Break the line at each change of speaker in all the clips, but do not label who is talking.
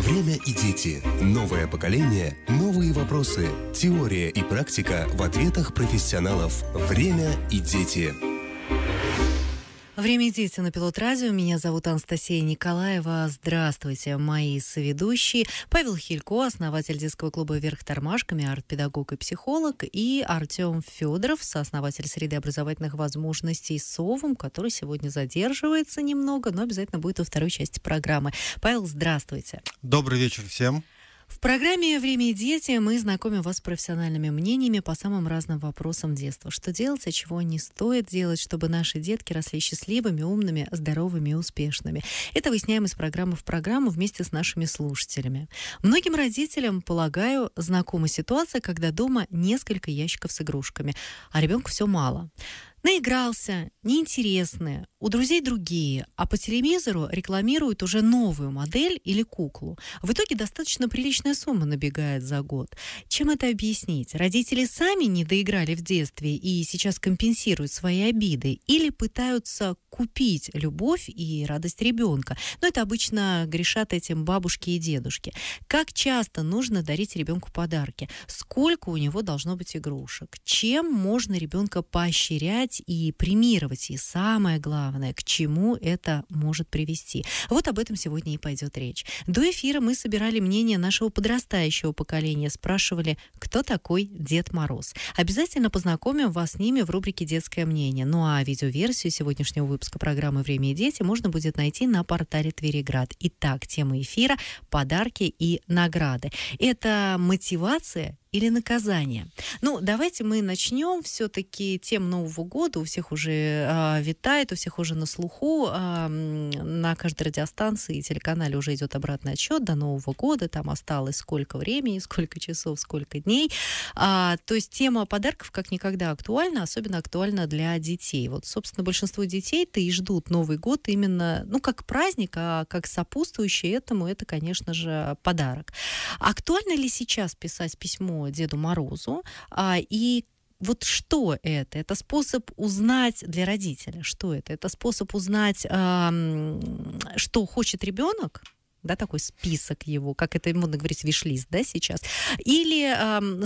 Время и дети. Новое поколение. Новые вопросы. Теория и практика в ответах профессионалов. Время и дети.
Время и дети на Пилот Радио. Меня зовут Анастасия Николаева. Здравствуйте, мои соведущие. Павел Хилько, основатель детского клуба «Вверх тормашками», арт-педагог и психолог, и Артем Федоров, сооснователь среды образовательных возможностей «Совум», который сегодня задерживается немного, но обязательно будет во второй части программы. Павел, здравствуйте.
Добрый вечер всем.
В программе «Время и дети» мы знакомим вас с профессиональными мнениями по самым разным вопросам детства. Что делать, а чего не стоит делать, чтобы наши детки росли счастливыми, умными, здоровыми и успешными. Это выясняем из программы в программу вместе с нашими слушателями. Многим родителям, полагаю, знакома ситуация, когда дома несколько ящиков с игрушками, а ребенку все мало. Наигрался, неинтересные, у друзей другие, а по телевизору рекламируют уже новую модель или куклу. В итоге достаточно приличная сумма набегает за год. Чем это объяснить? Родители сами не доиграли в детстве и сейчас компенсируют свои обиды или пытаются купить любовь и радость ребенка. Но это обычно грешат этим бабушки и дедушки. Как часто нужно дарить ребенку подарки? Сколько у него должно быть игрушек? Чем можно ребенка поощрять изучать и премировать. И самое главное, к чему это может привести. Вот об этом сегодня и пойдет речь. До эфира мы собирали мнение нашего подрастающего поколения, спрашивали, кто такой Дед Мороз. Обязательно познакомим вас с ними в рубрике «Детское мнение». Ну а видеоверсию сегодняшнего выпуска программы «Время и дети» можно будет найти на портале Твериград. Итак, тема эфира – подарки и награды. Это мотивация или наказание? Ну, давайте мы начнем. Все-таки тем Нового года у всех уже э, витает, у всех уже на слуху. Э, на каждой радиостанции и телеканале уже идет обратный отчет до Нового года. Там осталось сколько времени, сколько часов, сколько дней. Э, то есть тема подарков как никогда актуальна, особенно актуальна для детей. Вот, собственно, большинство детей-то и ждут Новый год именно, ну, как праздник, а как сопутствующий этому, это, конечно же, подарок. Актуально ли сейчас писать письмо Деду Морозу. А, и вот что это? Это способ узнать для родителя, что это? Это способ узнать, э, что хочет ребенок, да, такой список его, как это модно говорить, вишлист, да, сейчас, или,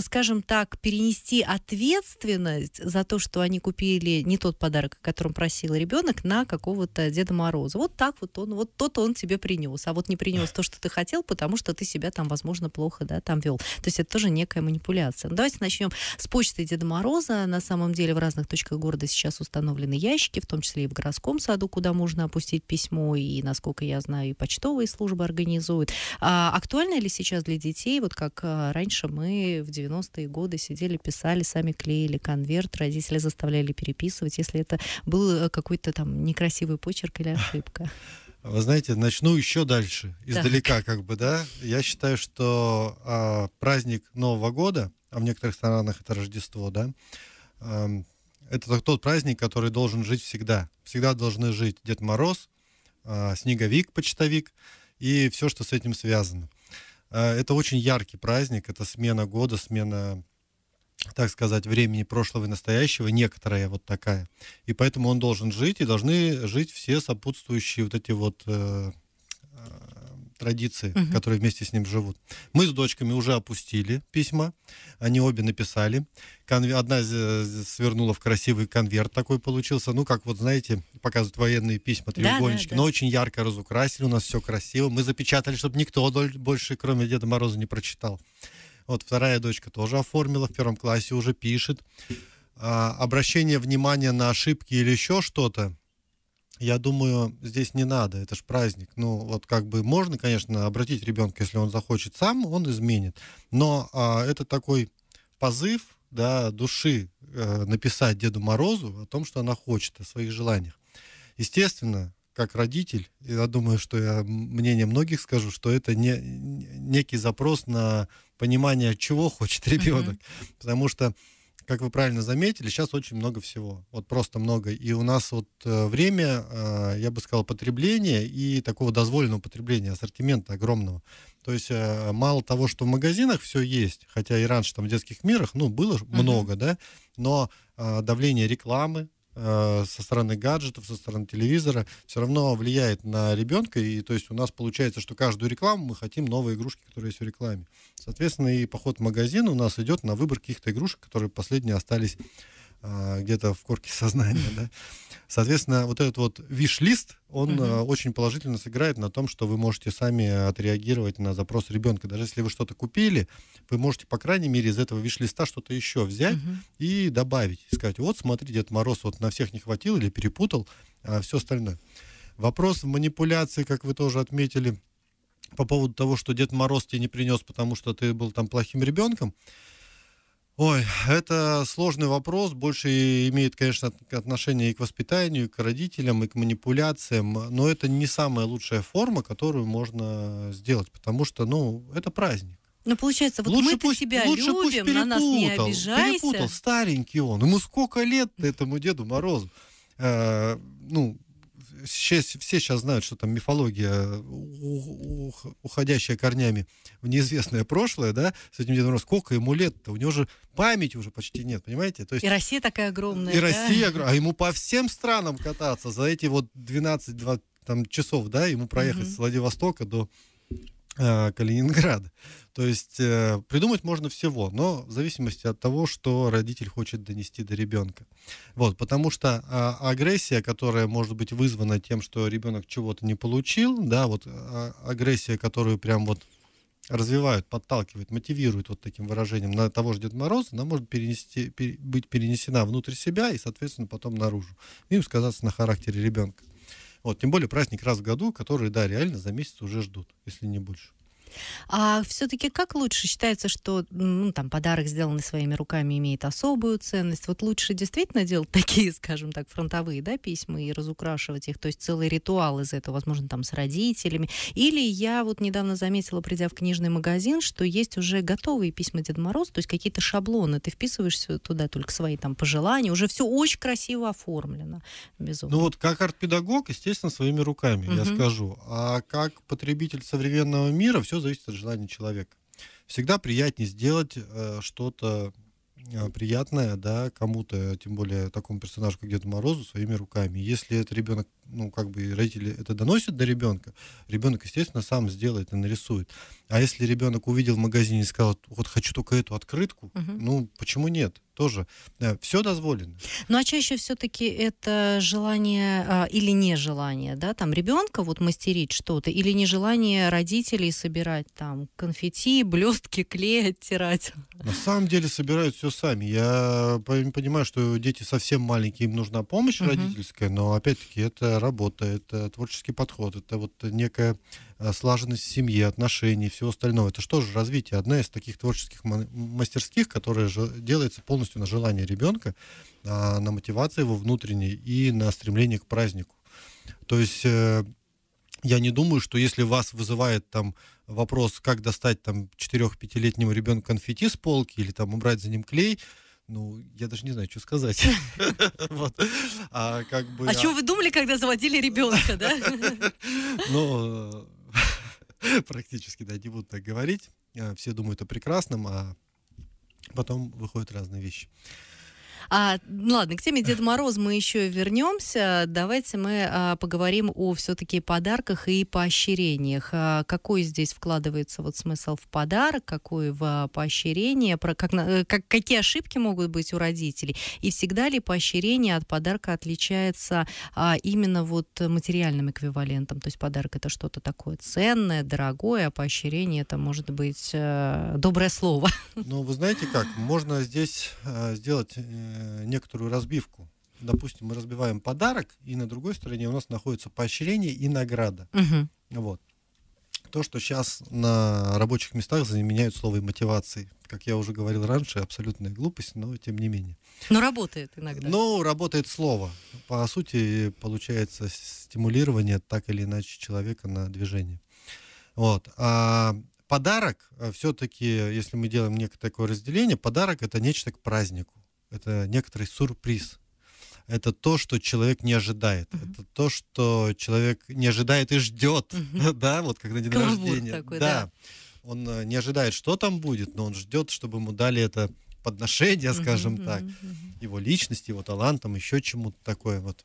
скажем так, перенести ответственность за то, что они купили не тот подарок, о котором просил ребенок, на какого-то Деда Мороза. Вот так вот он, вот тот он тебе принес, а вот не принес то, что ты хотел, потому что ты себя там, возможно, плохо, да, там вел. То есть это тоже некая манипуляция. Ну, давайте начнем с почты Деда Мороза. На самом деле в разных точках города сейчас установлены ящики, в том числе и в городском саду, куда можно опустить письмо, и, насколько я знаю, и почтовые службы организуют. А актуально ли сейчас для детей, вот как а, раньше мы в 90-е годы сидели, писали, сами клеили конверт, родители заставляли переписывать, если это был какой-то там некрасивый почерк или ошибка?
Вы знаете, начну еще дальше, издалека так. как бы, да. Я считаю, что э, праздник Нового года, а в некоторых странах это Рождество, да, э, это тот праздник, который должен жить всегда. Всегда должны жить Дед Мороз, э, Снеговик, Почтовик, и все, что с этим связано. Э, это очень яркий праздник, это смена года, смена так сказать, времени прошлого и настоящего, некоторая вот такая. И поэтому он должен жить, и должны жить все сопутствующие вот эти вот э, э, традиции, угу. которые вместе с ним живут. Мы с дочками уже опустили письма, они обе написали. Конве... Одна свернула в красивый конверт такой получился. Ну, как вот, знаете, показывают военные письма, треугольнички. Да, да, да. Но очень ярко разукрасили, у нас все красиво. Мы запечатали, чтобы никто больше, кроме Деда Мороза, не прочитал. Вот вторая дочка тоже оформила, в первом классе уже пишет. А, обращение внимания на ошибки или еще что-то я думаю, здесь не надо, это же праздник. Ну, вот как бы можно, конечно, обратить ребенка, если он захочет сам, он изменит. Но а, это такой позыв, да, души э, написать Деду Морозу о том, что она хочет, о своих желаниях. Естественно, как родитель, я думаю, что я мнение многих скажу, что это не, некий запрос на понимание, чего хочет ребенок. Mm-hmm. Потому что как вы правильно заметили, сейчас очень много всего. Вот просто много. И у нас вот э, время, э, я бы сказал, потребление и такого дозволенного потребления, ассортимента огромного. То есть э, мало того, что в магазинах все есть, хотя и раньше там в детских мирах, ну, было mm-hmm. много, да, но давление рекламы, Э, со стороны гаджетов, со стороны телевизора, все равно влияет на ребенка. И то есть у нас получается, что каждую рекламу мы хотим новые игрушки, которые есть в рекламе. Соответственно, и поход в магазин у нас идет на выбор каких-то игрушек, которые последние остались а, где-то в корке сознания, да. Соответственно, вот этот вот виш-лист, он угу. очень положительно сыграет на том, что вы можете сами отреагировать на запрос ребенка. Даже если вы что-то купили, вы можете, по крайней мере, из этого виш-листа что-то еще взять угу. и добавить. И сказать, вот смотри, Дед Мороз вот на всех не хватил или перепутал, а все остальное. Вопрос манипуляции, как вы тоже отметили, по поводу того, что Дед Мороз тебе не принес, потому что ты был там плохим ребенком. Ой, это сложный вопрос, больше имеет, конечно, отношение и к воспитанию, и к родителям, и к манипуляциям, но это не самая лучшая форма, которую можно сделать, потому что, ну, это праздник.
Ну, получается, вот лучше мы пусть, тебя лучше любим, пусть перепутал, на нас не обижайся. Перепутал,
старенький он, ему сколько лет этому Деду Морозу? Э, ну, все, все сейчас знают, что там мифология, уходящая корнями в неизвестное прошлое, да, с этим Дедом Морозом, сколько ему лет-то? У него же памяти уже почти нет, понимаете? То есть, и
Россия такая огромная, И да? Россия огромная, а
ему по всем странам кататься за эти вот 12-20 там, часов, да, ему проехать угу. с Владивостока до Э, Калининграда. То есть э, придумать можно всего, но в зависимости от того, что родитель хочет донести до ребенка. Вот, потому что а, агрессия, которая может быть вызвана тем, что ребенок чего-то не получил, да, вот а, агрессия, которую прям вот развивают, подталкивают, мотивируют вот таким выражением на того же Деда Мороза, она может перенести, пер, быть перенесена внутрь себя и, соответственно, потом наружу. И сказаться на характере ребенка. Вот, тем более праздник раз в году, который, да, реально за месяц уже ждут, если не больше.
А все-таки как лучше считается, что ну, там подарок, сделанный своими руками, имеет особую ценность? Вот лучше действительно делать такие, скажем так, фронтовые да, письма и разукрашивать их, то есть целый ритуал из этого, возможно, там с родителями. Или я вот недавно заметила, придя в книжный магазин, что есть уже готовые письма Деда Мороз, то есть какие-то шаблоны, ты вписываешься туда только свои там пожелания, уже все очень красиво оформлено. Безумно. Ну
вот как арт-педагог, естественно, своими руками, угу. я скажу. А как потребитель современного мира, все все зависит от желания человека. Всегда приятнее сделать э, что-то э, приятное, да, кому-то, тем более такому персонажу, как Деду Морозу, своими руками. Если это ребенок, ну, как бы родители это доносят до ребенка, ребенок, естественно, сам сделает и нарисует. А если ребенок увидел в магазине и сказал, вот хочу только эту открытку, угу. ну, почему нет? тоже да, э, все дозволено.
Ну а чаще все-таки это желание а, или нежелание, да, там ребенка вот мастерить что-то, или нежелание родителей собирать там конфетти, блестки, клей оттирать. На самом деле
собирают все сами. Я понимаю, что дети совсем маленькие, им нужна помощь угу. родительская, но опять-таки это работа, это творческий подход, это вот некая Э, слаженность семьи, отношений, всего остального. Это что же развитие? Одна из таких творческих мастерских, которая же делается полностью на желание ребенка, а, на мотивацию его внутренней и на стремление к празднику. То есть э, я не думаю, что если вас вызывает там вопрос, как достать там 4-5-летнему ребенку конфетти с полки или там убрать за ним клей, ну, я даже не знаю, что сказать. А как а чем вы
думали, когда заводили ребенка, да?
ну, практически, да, не буду так говорить. Э, все думают о прекрасном, а потом выходят разные вещи.
А, ну ладно, к теме Деда Мороза мы еще вернемся. Давайте мы а, поговорим о все-таки подарках и поощрениях. А, какой здесь вкладывается вот смысл в подарок, какой в а, поощрение, про, как, э, как, какие ошибки могут быть у родителей, и всегда ли поощрение от подарка отличается а, именно вот материальным эквивалентом, то есть подарок это что-то такое ценное, дорогое, а поощрение это может быть э, доброе слово.
Ну, вы знаете как, можно здесь э, сделать э, Э, некоторую разбивку. Допустим, мы разбиваем подарок, и на другой стороне у нас находится поощрение и награда. Угу. Вот. То, что сейчас на рабочих местах заменяют слово мотивации. Как я уже говорил раньше, абсолютная глупость, но тем не менее.
Но работает иногда.
Но работает слово. По сути, получается стимулирование так или иначе человека на движение. Вот. А подарок, э, все-таки, если мы делаем некое такое разделение, подарок это нечто к празднику это некоторый сюрприз. Это то, что человек не ожидает. Mm-hmm. Это то, что человек не ожидает и ждет. Mm-hmm. Да, вот как на день Каламбур рождения. Такой, да. да. Он э, не ожидает, что там будет, но он ждет, чтобы ему дали это подношение, скажем mm-hmm. так, mm-hmm. его личность, его талантом, еще чему-то такое вот.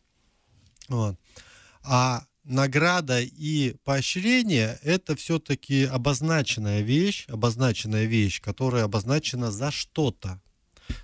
вот. А награда и поощрение – это все-таки обозначенная вещь, обозначенная вещь, которая обозначена за что-то.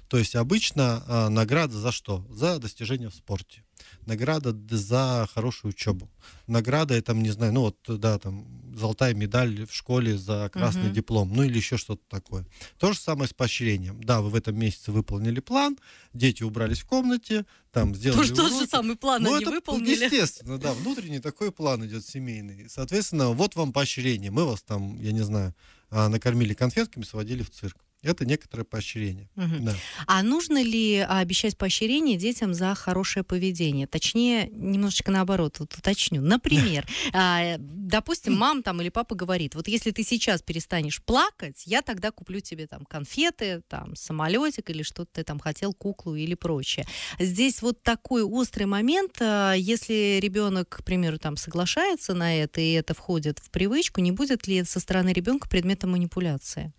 То есть обычно а, награда за что? За достижение в спорте. Награда за хорошую учебу. Награда, я там не знаю, ну вот, да, там, золотая медаль в школе за красный uh-huh. диплом, ну или еще что-то такое. То же самое с поощрением. Да, вы в этом месяце выполнили план, дети убрались в комнате, там сделали... Тоже тот же
самый план Но ну, они это, выполнили. Естественно,
да, внутренний такой план идет семейный. Соответственно, вот вам поощрение. Мы вас там, я не знаю, а, накормили конфетками, сводили в цирк. Это некоторое поощрение.
Угу. Да. А нужно ли обещать поощрение детям за хорошее поведение? Точнее, немножечко наоборот, вот уточню. Например, а, допустим, мама там или папа говорит, вот если ты сейчас перестанешь плакать, я тогда куплю тебе там конфеты, там самолетик или что то ты там хотел, куклу или прочее. Здесь вот такой острый момент, а, если ребенок, к примеру, там соглашается на это, и это входит в привычку, не будет ли со стороны ребенка предметом манипуляции?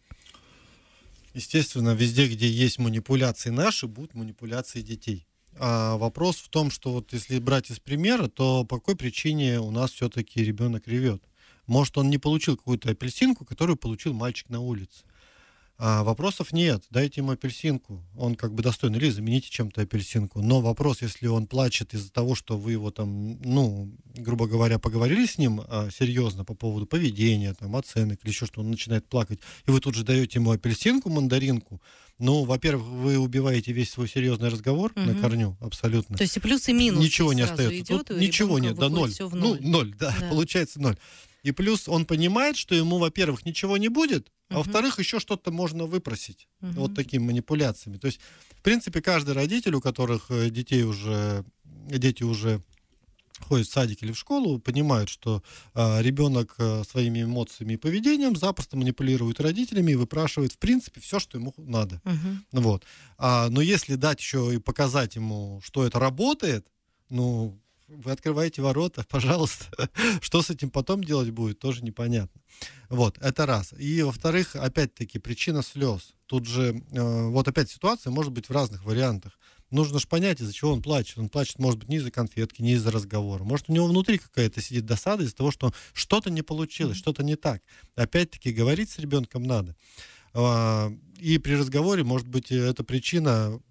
естественно, везде, где есть манипуляции наши, будут манипуляции детей. А вопрос в том, что вот если брать из примера, то по какой причине у нас все-таки ребенок ревет? Может, он не получил какую-то апельсинку, которую получил мальчик на улице. А вопросов нет, дайте ему апельсинку. Он как бы достойный лист, замените чем-то апельсинку. Но вопрос, если он плачет из-за того, что вы его там, ну, грубо говоря, поговорили с ним а, серьезно по поводу поведения, там, оценок или еще что, он начинает плакать, и вы тут же даете ему апельсинку, мандаринку, ну, во-первых, вы убиваете весь свой серьезный разговор угу. на корню, абсолютно. То есть и плюс, и минус. Ничего не остается. Идет, Тут ничего нет, да, ноль. Ну, ноль. Ну, ноль, да, да, получается ноль. И плюс он понимает, что ему, во-первых, ничего не будет, а во-вторых, еще что-то можно выпросить угу. вот такими манипуляциями. То есть, в принципе, каждый родитель, у которых э, детей уже, дети уже ходят в садик или в школу, понимают, что э, а, ребенок э, своими эмоциями и поведением запросто манипулирует родителями и выпрашивает, в принципе, все, что ему надо. Угу. Вот. А, но если дать еще и показать ему, что это работает, ну, вы открываете ворота, пожалуйста. Что с этим потом делать будет, тоже непонятно. Вот, это раз. И, во-вторых, опять-таки, причина слез. Тут же, э, вот опять ситуация может быть в разных вариантах. Нужно же понять, из-за чего он плачет. Он плачет, может быть, не из-за конфетки, не из-за разговора. Может, у него внутри какая-то сидит досада из-за того, что что-то не получилось, что-то не так. Опять-таки, говорить с ребенком надо. А, и при разговоре, может быть, э, эта причина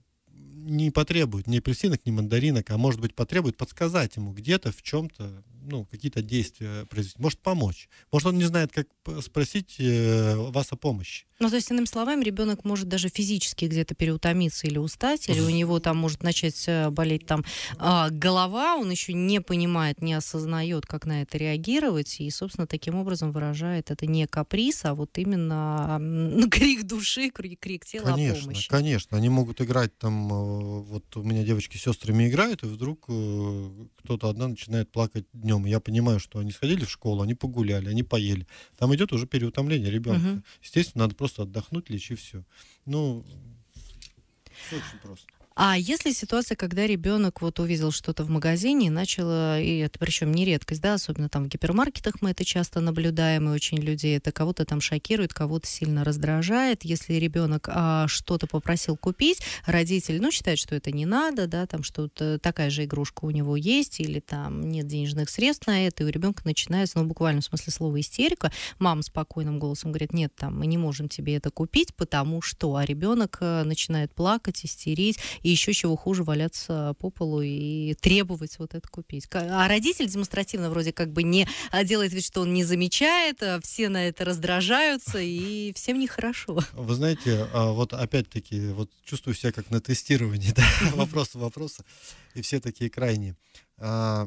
не потребует ни апельсинок, ни мандаринок, а может быть потребует подсказать ему где-то в чем-то, ну, какие-то действия произвести, может помочь. Может, он не знает, как спросить э, вас о помощи.
Ну, то есть, иными словами, ребенок может даже физически где-то переутомиться или устать, или у него там может начать э, болеть там а, голова, он еще не понимает, не осознает, как на это реагировать, и, собственно, таким образом выражает это не каприз, а вот именно крик души, крик, крик тела конечно, о помощи.
Конечно, они могут играть там, э, вот у меня девочки с сестрами играют, и вдруг э, кто-то одна начинает плакать днем. Я понимаю, что они сходили в школу, они погуляли, они поели. Там идет уже переутомление ребенка. Угу. Естественно, надо просто просто отдохнуть лечи все. Ну,
все очень просто. А если ситуация, когда ребенок вот увидел что-то в магазине и начал, э, и это причем не редкость, да, особенно там в гипермаркетах мы это часто наблюдаем, и очень людей это кого-то там шокирует, кого-то сильно раздражает. Если ребенок а, что-то попросил купить, родитель, ну, считает, что это не надо, да, там что-то, такая же игрушка у него есть, или там нет денежных средств на это, и у ребенка начинается, ну, буквально в смысле слова истерика. Мама спокойным голосом говорит, нет, там, мы не можем тебе это купить, потому что, а ребенок э, начинает плакать, истерить, и еще чего хуже валяться по полу и требовать вот это купить. А родитель демонстративно вроде как бы не а, делает вид, что он не замечает, а все на это раздражаются, и всем нехорошо.
Вы знаете, а, вот опять-таки, вот чувствую себя как на тестировании, да, вопросы вопросы, и все такие крайние. А,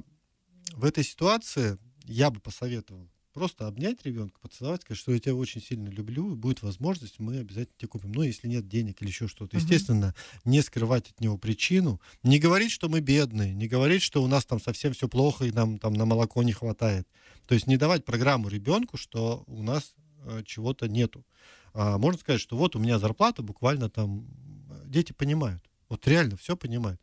в этой ситуации я бы посоветовал просто обнять ребенка, поцеловать, сказать, что я тебя очень сильно люблю, будет возможность, мы обязательно тебе купим. Но ну, если нет денег или еще что-то, угу. естественно, не скрывать от него причину, не говорить, что мы бедные, не говорить, что у нас там совсем все плохо и нам там на молоко не хватает. То есть не давать программу ребенку, что у нас э, чего-то нету. А, можно сказать, что вот у меня зарплата буквально там... Э, дети понимают. Вот реально все понимают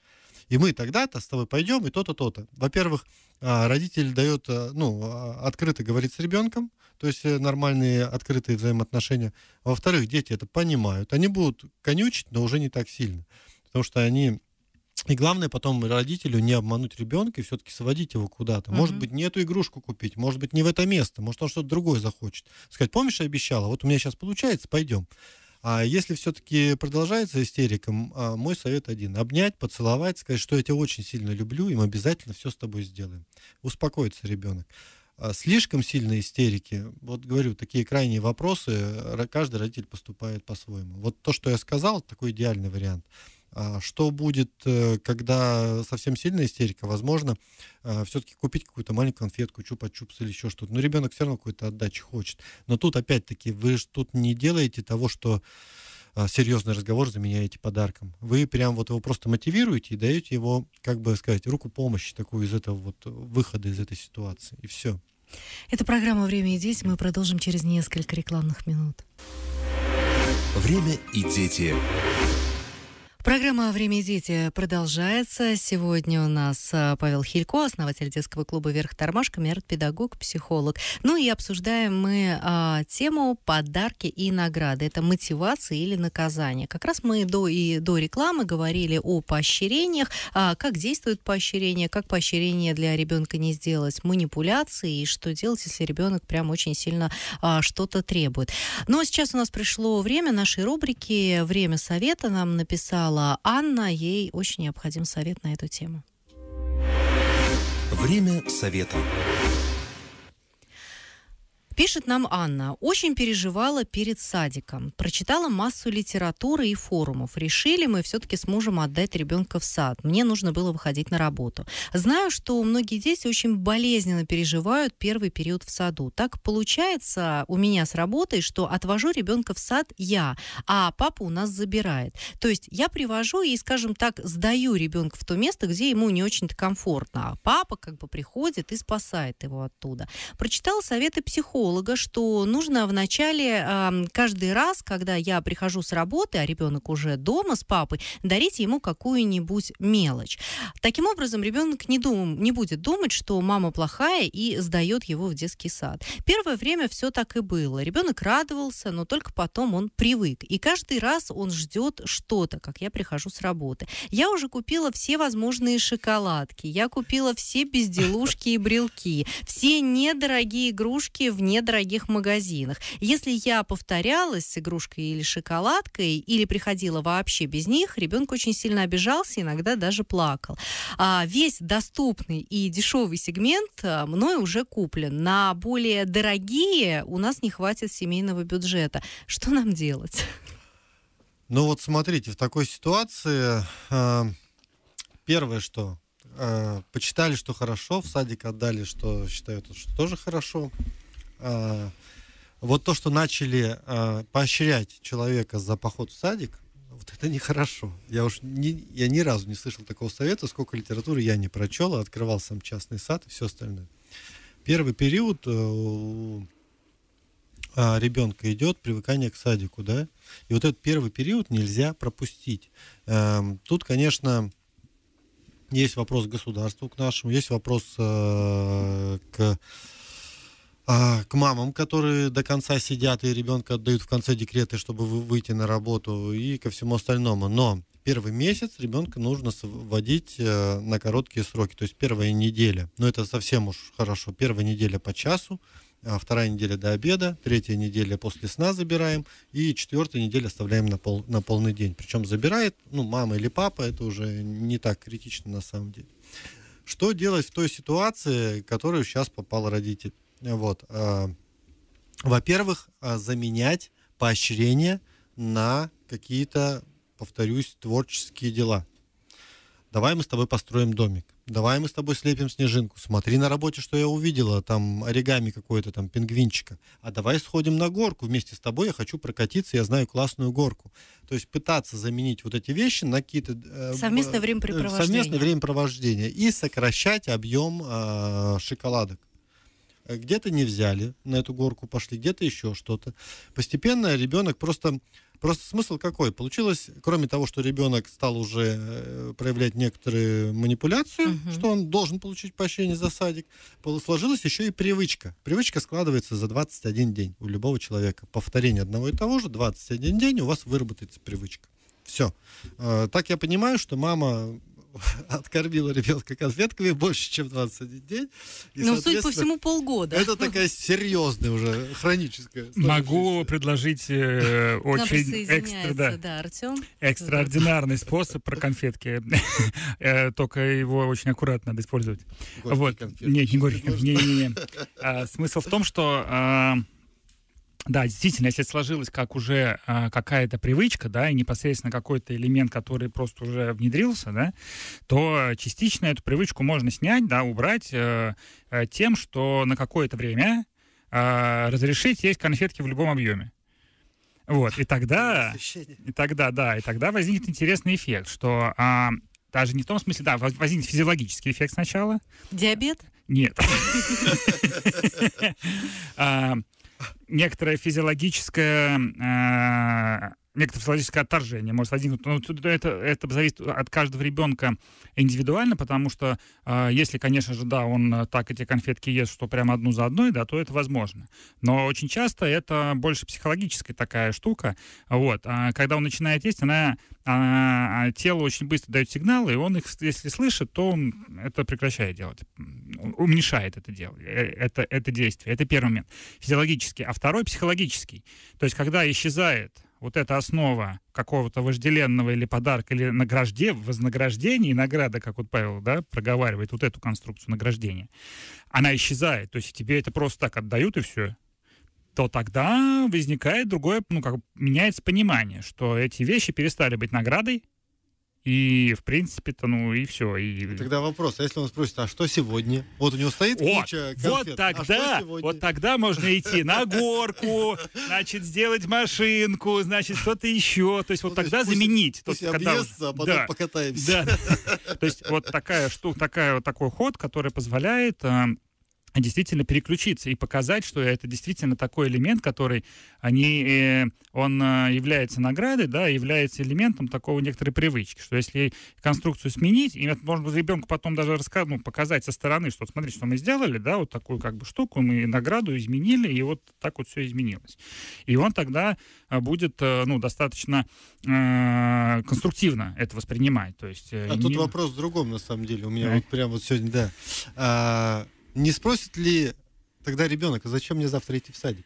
и мы тогда-то с тобой пойдем, и то-то, то-то. Во-первых, а, родитель дает, э, ну, а, открыто говорит с ребенком, то есть э, нормальные открытые взаимоотношения. Во-вторых, дети это понимают. Они будут конючить, но уже не так сильно, потому что они и главное потом родителю не обмануть ребенка и все-таки сводить его куда-то. Угу. Может быть, не эту игрушку купить, может быть, не в это место, может, он что-то другое захочет. Сказать, помнишь, я обещала, вот у меня сейчас получается, пойдем. А если все-таки продолжается истерика, а, мой совет один. Обнять, поцеловать, сказать, что я тебя очень сильно люблю, и мы обязательно все с тобой сделаем. Успокоится ребенок. А слишком сильные истерики, вот говорю, такие крайние вопросы, э, каждый родитель поступает по-своему. Вот то, что я сказал, такой идеальный вариант – а, что будет, э, когда совсем сильная истерика? Возможно, а, все-таки купить какую-то маленькую конфетку, чупа-чупс или еще что-то. Но ребенок все равно какой-то отдачи хочет. Но тут, опять-таки, вы тут не делаете того, что а, серьезный разговор заменяете подарком. Вы прям вот его просто мотивируете и даете его, как бы сказать, руку помощи такую из этого вот э, выхода из этой ситуации. И все.
Это программа «Время и дети». Мы продолжим через несколько рекламных минут.
«Время и дети»
Программа «Время и дети» продолжается. Сегодня у нас э, Павел Хилько, основатель детского клуба Верх Тормашка, тормашками», арт-педагог, психолог. Ну и обсуждаем мы а, тему «Подарки и награды». Это мотивация или наказание. Как раз мы до, и до рекламы говорили о поощрениях, а, как действуют поощрения, как поощрение для ребенка не сделать, манипуляции и что делать, если ребенок прям очень сильно а, что-то требует. Но ну, а сейчас у нас пришло время нашей рубрики «Время совета». Нам написал сказала Анна. Ей очень необходим совет на эту тему.
Время совета.
Пишет нам Анна. Очень переживала перед садиком. Прочитала массу литературы и форумов. Решили мы все-таки с мужем отдать ребенка в сад. Мне нужно было выходить на работу. Знаю, что многие дети очень болезненно переживают первый период в саду. Так получается у меня с работой, что отвожу ребенка в сад я, а папа у нас забирает. То есть я привожу и, скажем так, сдаю ребенка в то место, где ему не очень-то комфортно. А папа как бы приходит и спасает его оттуда. Прочитала советы психолога психолога, что нужно вначале э, каждый раз, когда я прихожу с работы, а ребенок уже дома с папой, дарить ему какую-нибудь мелочь. Таким образом, ребенок не, дум, не будет думать, что мама плохая и сдает его в детский сад. Первое время все так и было. Ребенок радовался, но только потом он привык. И каждый раз он ждет что-то, как я прихожу с работы. Я уже купила все возможные шоколадки, я купила все безделушки и брелки, все недорогие игрушки вне недорогих магазинах. Если я повторялась с игрушкой или шоколадкой, или приходила вообще без них, ребенок очень сильно обижался, иногда даже плакал. А весь доступный и дешевый сегмент а, мной уже куплен. На более дорогие у нас не хватит семейного бюджета. Что нам делать?
Ну вот смотрите, в такой ситуации э, первое, что э, почитали, что хорошо, в садик отдали, что считают, что тоже хорошо. Э, вот то, что начали э, поощрять человека за поход в садик, вот это нехорошо. Я уж ни, я ни разу не слышал такого совета, сколько литературы я не прочел, а открывал сам частный сад и все остальное. Первый период э, у э, ребенка идет привыкание к садику, да, и вот этот первый период нельзя пропустить. Эм, тут, конечно, есть вопрос к государству, к нашему, есть вопрос к а, к мамам, которые до конца сидят и ребенка отдают в конце декрета, чтобы выйти на работу и ко всему остальному. Но первый месяц ребенка нужно сводить э, на короткие сроки, то есть первая неделя. Но это совсем уж хорошо. Первая неделя по часу, а вторая неделя до обеда, третья неделя после сна забираем и четвертая неделя оставляем на, пол, на полный день. Причем забирает ну, мама или папа, это уже не так критично на самом деле. Что делать в той ситуации, в которую сейчас попал родитель? Вот. Э, во-первых, э, заменять поощрение на какие-то, повторюсь, творческие дела. Давай мы с тобой построим домик. Давай мы с тобой слепим снежинку. Смотри на работе, что я увидела, там оригами какое-то, там пингвинчика. А давай сходим на горку вместе с тобой, я хочу прокатиться, я знаю классную горку. То есть пытаться заменить вот эти вещи на какие-то... Э, э совместное времяпрепровождение. Совместное времяпрепровождение. И сокращать объем э, шоколадок где-то не взяли, на эту горку пошли, где-то еще что-то. Постепенно ребенок просто... Просто смысл какой? Получилось, кроме того, что ребенок стал уже э, проявлять некоторую манипуляцию, угу. что он должен получить поощрение за садик, сложилась еще и привычка. Привычка складывается за 21 день у любого человека. Повторение одного и того же, 21 день у вас выработается привычка. Все. Э, так я понимаю, что мама откормила ребенка конфетками больше, чем 21 день. И, ну, судя по всему,
полгода. Это такая
серьезная уже, хроническая.
Могу предложить э, очень экстра, да, да, Артем. экстраординарный способ про конфетки. Э, только его очень аккуратно надо использовать. вот. Нет, не горькие. Не, не, не. А, смысл в том, что а, да, действительно, если сложилась как уже а, какая-то привычка, да, и непосредственно какой-то элемент, который просто уже внедрился, да, то частично эту привычку можно снять, да, убрать э, э тем, что на какое-то время э, разрешить есть конфетки в любом объеме. Вот, и тогда, и тогда, да, и тогда возникнет интересный эффект, что а, даже не в том смысле, да, возникнет физиологический эффект сначала.
Диабет? Нет.
А, некоторая физиологическая э, некоторое психологическое отторжение может возникнуть. Но это, это зависит от каждого ребенка индивидуально, потому что э, если, конечно же, да, он э, так эти конфетки ест, что прямо одну за одной, да, то это возможно. Но очень часто это больше психологическая такая штука. Вот. А когда он начинает есть, она, она а, тело очень быстро дает сигналы, и он их, если слышит, то он это прекращает делать. Уменьшает это дело, э, это, это действие. Это первый момент. Физиологический. А второй психологический. То есть, когда исчезает вот эта основа какого-то вожделенного или подарка, или награжде, вознаграждения и награда, как вот Павел да, проговаривает, вот эту конструкцию награждения, она исчезает. То есть тебе это просто так отдают и все то тогда возникает другое, ну, как меняется понимание, что эти вещи перестали быть наградой, и, в принципе-то, ну и все. И... Ну, тогда вопрос, а если он спросит, а что сегодня? Вот у него стоит вот, куча
конфет. Вот «А тогда, а
вот тогда можно идти на горку, значит, сделать машинку, значит, что-то еще. То есть вот ну, тогда заменить. Пусть то, когда... а потом покатаемся. Да. То есть вот такая штука, такая, вот такой ход, который позволяет э, а, действительно переключиться и показать, что это действительно такой элемент, который они, э, он а, является наградой, да, является элементом такого некоторой привычки, что если конструкцию сменить, и это можно быть, ребенку потом даже рассказать, ну, показать со стороны, что смотри, что мы сделали, да, вот такую как бы штуку, мы награду изменили, и вот так вот все изменилось. И он тогда а, будет, э, ну, достаточно э, конструктивно это воспринимать, то есть... Э, а не... тут вопрос
в другом, на самом деле, у меня а? вот
прямо вот сегодня, да.
А не спросит ли тогда ребенок, а зачем мне завтра идти в садик?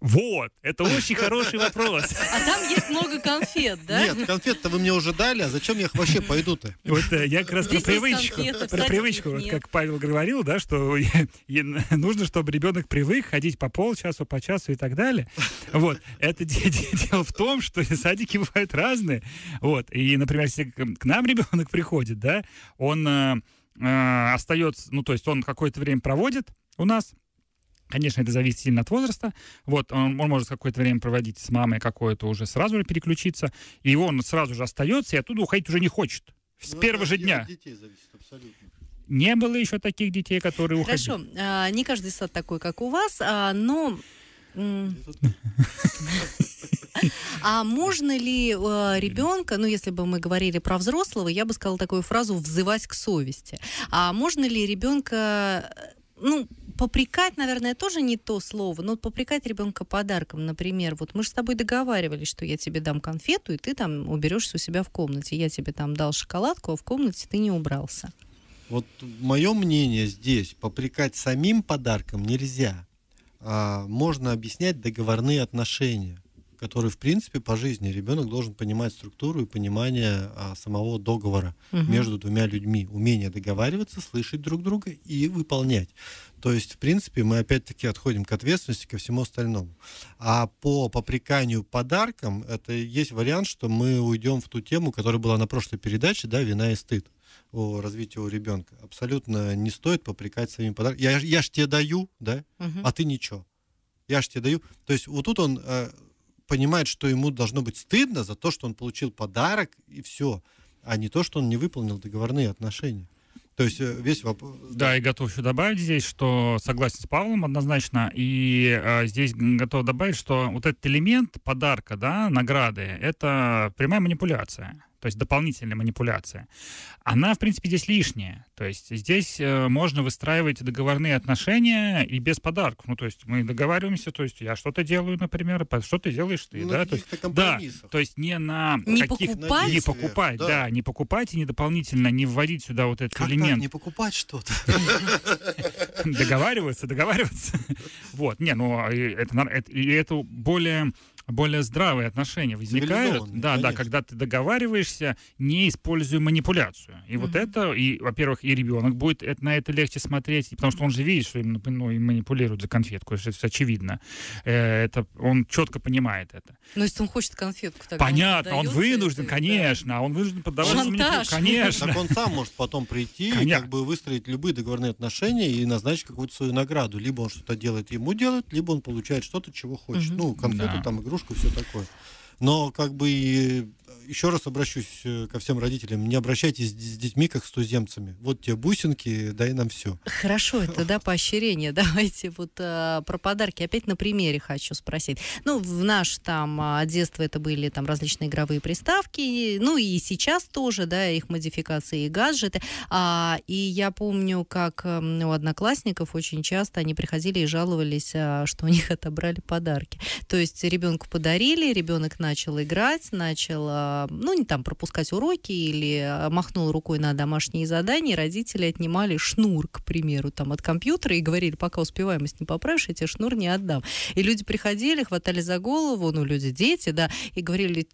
Вот,
это очень хороший вопрос.
А там есть много конфет, да? Нет,
конфет-то вы мне уже
дали, а зачем я их вообще пойду-то? Вот э, я как раз Здесь про привычку, конфеты, про привычку, вот, как Павел говорил, да, что нужно, чтобы ребенок привык ходить по полчасу, по часу и так далее. Вот, это дело в том, что садики бывают разные. Вот, и, например, если к нам ребенок приходит, да, он э, Э, остается, ну, то есть он какое-то время проводит у нас, Конечно, это зависит сильно от возраста. Вот, он, он может какое-то время проводить с мамой какое-то уже сразу же переключиться, и он сразу же остается, и оттуда уходить уже не хочет. С ну, первого же дня. детей зависит абсолютно. Не было еще таких детей, которые Хорошо. уходили.
Хорошо, а, не каждый сад такой, как у вас, а, но а можно ли э, ребенка, ну если бы мы говорили про взрослого, я бы сказала такую фразу «взывать к совести». А можно ли ребенка, э, ну, попрекать, наверное, тоже не то слово, но попрекать ребенка подарком, например, вот мы же с тобой договаривались, что я тебе дам конфету, и ты там уберешься у себя в комнате. Я тебе там дал шоколадку, а в комнате ты не убрался.
Вот мое мнение здесь, попрекать самим подарком нельзя. А, можно объяснять договорные отношения, которые, в принципе, по жизни ребенок должен понимать структуру и понимание а, самого договора угу. между двумя людьми, умение договариваться, слышать друг друга и выполнять. То есть, в принципе, мы опять-таки отходим к ответственности, ко всему остальному. А по попреканию подаркам, это есть вариант, что мы уйдем в ту тему, которая была на прошлой передаче, да, вина и стыд о развитии у ребенка. Абсолютно не стоит попрекать своими подарками. Я, я ж тебе даю, да, угу. а ты ничего. Я ж тебе даю. То есть вот тут он э, понимает, что ему должно быть стыдно за то, что он получил подарок и все, а не то, что он не выполнил договорные отношения. То есть э, весь вопрос... Э, да, и
готов еще добавить здесь, что согласен с Павлом однозначно, и э, здесь готов добавить, что вот этот элемент подарка, да, награды, это прямая манипуляция то есть дополнительная манипуляция, она, в принципе, здесь лишняя. То есть здесь э, можно выстраивать договорные отношения и без подарков. Ну, то есть мы договариваемся, то есть я что-то делаю, например, что ты делаешь ты, ну, да? То есть, да, то есть не на не каких... Покупать? Не покупать, да. да, не покупать и не дополнительно не вводить сюда вот этот как элемент. не покупать что-то? Договариваться, договариваться. Вот, не, ну э, э, это более более здравые отношения возникают, да, конечно. да, когда ты договариваешься, не используя манипуляцию. И mm-hmm. вот это, и, во-первых, и ребенок будет это, на это легче смотреть, потому что он же видит, что им ну, ну и манипулируют за конфетку, это очевидно. Э, это он четко понимает это.
Но ну, если он хочет конфетку, тогда понятно, он, он
вынужден, это, конечно, да. он вынужден поддаваться манипуляции, конечно. Так он сам может потом прийти и как бы выстроить любые договорные
отношения и назначить какую-то свою награду, либо он что-то делает, ему делают, либо он получает что-то, чего хочет, mm-hmm. ну конфету да. там игру игрушку, все такое. Но как бы и еще раз обращусь э, ко всем родителям. Не обращайтесь с детьми, как с туземцами. Вот те бусинки, дай нам все.
Хорошо, это, да, поощрение. Давайте вот э, про подарки. Опять на примере хочу спросить. Ну, в наш там а, детство это были там различные игровые приставки, ну и сейчас тоже, да, их модификации и гаджеты. А, и я помню, как эм, у одноклассников очень часто они приходили и жаловались, э, что у них отобрали подарки. То есть ребенку подарили, ребенок начал играть, начал э, а, ну, не там пропускать уроки или а, махнул рукой на домашние задания, родители отнимали шнур, к примеру, там от компьютера и говорили, пока успеваемость не поправишь, я тебе шнур не отдам. И люди приходили, хватали за голову, ну, люди, дети, да, и говорили,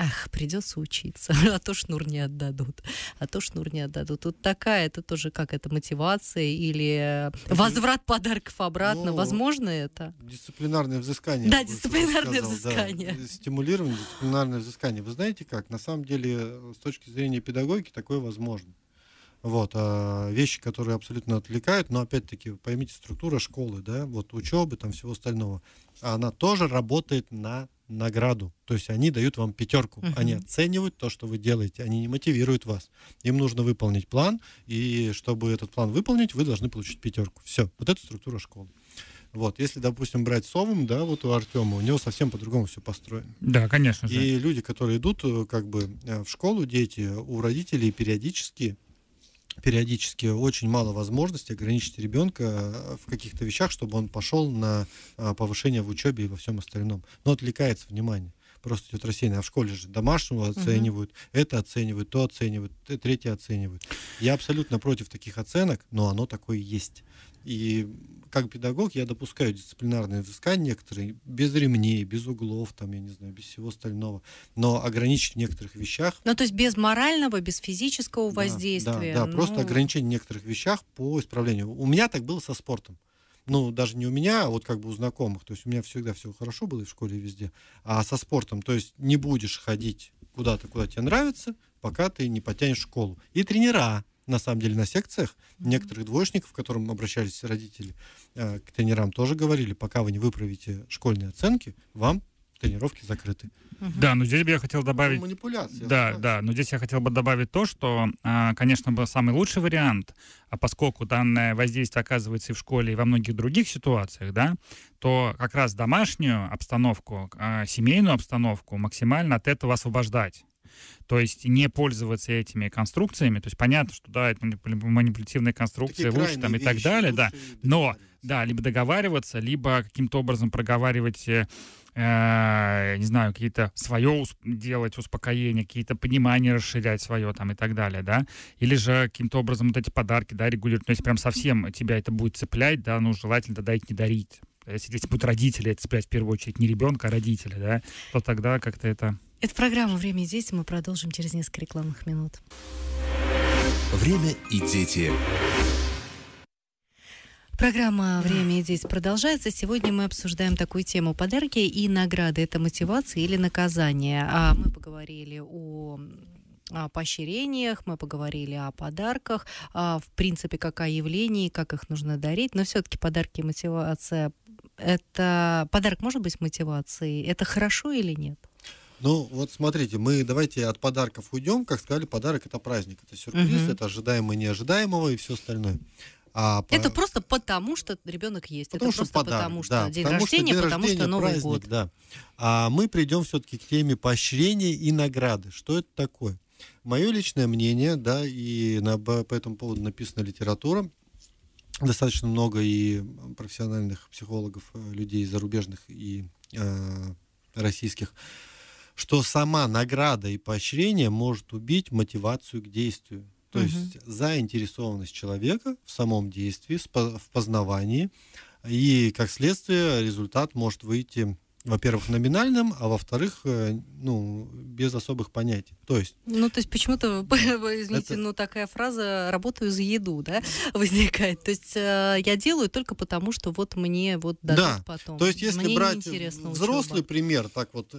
ах, придется учиться, а то шнур не отдадут, а то шнур не отдадут. Тут такая, это тоже как это, мотивация или э, возврат подарков обратно, ну, возможно это?
Дисциплинарное взыскание. Да, дисциплинарное сказал, взыскание. Да. Э, стимулирование, дисциплинарное взыскание. Вы знаете как, на самом деле, э, с точки зрения педагогики такое возможно. Вот, а вещи, которые абсолютно отвлекают, но опять-таки поймите, структура школы, да, вот учебы, там всего остального, она тоже работает на награду. То есть они дают вам пятерку. Uh-huh. Они оценивают то, что вы делаете. Они не мотивируют вас. Им нужно выполнить план, и чтобы этот план выполнить, вы должны получить пятерку. Все. Вот это структура школы. Вот, если, допустим, брать Совым, да, вот у Артема, у него совсем по-другому все построено. Да, конечно же. И люди, которые идут э, как бы э, в школу, дети, у родителей периодически периодически очень мало возможностей ограничить ребенка э, в каких-то вещах, чтобы он пошел на э, повышение в учебе и во всем остальном. Но отвлекается внимание просто идет рассеянно. А в школе же домашнего оценивают, угу. это оценивают, то оценивают, третье оценивают. Я абсолютно против таких оценок, но оно такое есть. И как педагог я допускаю дисциплинарные взыскания некоторые, без ремней, без углов, там, я не знаю, без всего остального, но ограничить в некоторых вещах.
Ну, то есть без морального, без физического да, воздействия. Да, да ну... просто ограничение
в некоторых вещах по исправлению. У меня так было со спортом ну, даже не у меня, а вот как бы у знакомых. То есть у меня всегда все хорошо было и в школе, и везде. А со спортом, то есть не будешь ходить куда-то, куда тебе нравится, пока ты не потянешь школу. И тренера на самом деле на секциях mm-hmm. некоторых двоечников, к которым обращались родители э, к тренерам, тоже говорили, пока вы не выправите школьные
оценки, вам тренировки закрыты. Угу. Да, но здесь бы я хотел добавить... манипуляция. Да, да, но здесь я хотел бы добавить то, что, а, конечно, был самый лучший вариант, а поскольку данное воздействие оказывается и в школе, и во многих других ситуациях, да, то как раз домашнюю обстановку, а, семейную обстановку максимально от этого освобождать. То есть не пользоваться этими конструкциями. То есть понятно, что да, это манипулятивные конструкции Такие лучше там и вещи, так далее, да. Но да, либо договариваться, либо каким-то образом проговаривать э, э, не знаю, какие-то свое делать успокоение, какие-то понимания расширять свое там и так далее, да, или же каким-то образом вот эти подарки, да, регулировать, ну, если прям совсем тебя это будет цеплять, да, ну, желательно тогда их не дарить. Если здесь будут родители цеплять в первую очередь, не ребенка, а родители, да, то тогда как-то это
это программа «Время и дети». Мы продолжим через несколько рекламных минут.
«Время и дети».
Программа «Время и дети» продолжается. Сегодня мы обсуждаем такую тему подарки и награды. Это мотивация или наказание. А мы поговорили о о поощрениях, мы поговорили о подарках, а, в принципе, как о явлении, как их нужно дарить, но все-таки подарки и мотивация это подарок может быть мотивацией? Это хорошо или нет?
Ну, вот смотрите, мы давайте от подарков уйдем. Как сказали, подарок это праздник, это сюрприз, угу. это ожидаемое неожидаемого и все остальное. А это по...
просто потому, что ребенок есть. Потому это что просто подарок, потому, что да, день потому рождения, что день потому рождения, что Новый праздник, год.
Да. А мы придем все-таки к теме поощрения и награды. Что это такое? Мое личное мнение, да, и на, по этому поводу написана литература. Достаточно много и профессиональных психологов, э, людей зарубежных и э, российских. Э, что сама награда и поощрение может убить мотивацию к действию. То угу. есть заинтересованность человека в самом действии, в познавании, и как следствие результат может выйти во-первых, номинальным, а во-вторых, э, ну, без особых понятий. То есть...
Ну, то есть почему-то, извините, это... ну, такая фраза «работаю за еду», да, возникает. То есть э, я делаю только потому, что вот мне вот дадут да. потом. то есть если мне брать взрослый
учеба. пример, так вот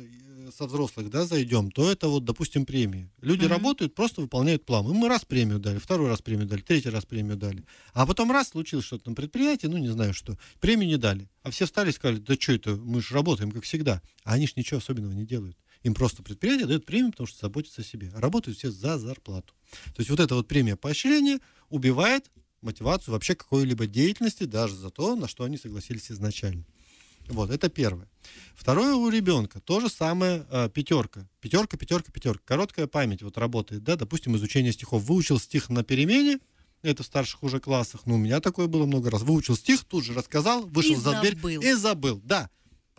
со взрослых, да, зайдем, то это вот, допустим, премии. Люди mm-hmm. работают, просто выполняют план. И мы раз премию дали, второй раз премию дали, третий раз премию дали. А потом раз случилось что-то на предприятии, ну, не знаю что, премию не дали. А все встали и сказали, да что это, мы же работаем, как всегда. А они же ничего особенного не делают. Им просто предприятие дает премию, потому что заботится о себе. А работают все за зарплату. То есть вот эта вот премия поощрения убивает мотивацию вообще какой-либо деятельности, даже за то, на что они согласились изначально. Вот, это первое. Второе у ребенка то же самое э, пятерка. Пятерка, пятерка, пятерка. Короткая память вот работает, да, допустим, изучение стихов. Выучил стих на перемене, это в старших уже классах, ну, у меня такое было много раз. Выучил стих, тут же рассказал, вышел и за забыл. дверь и забыл. Да,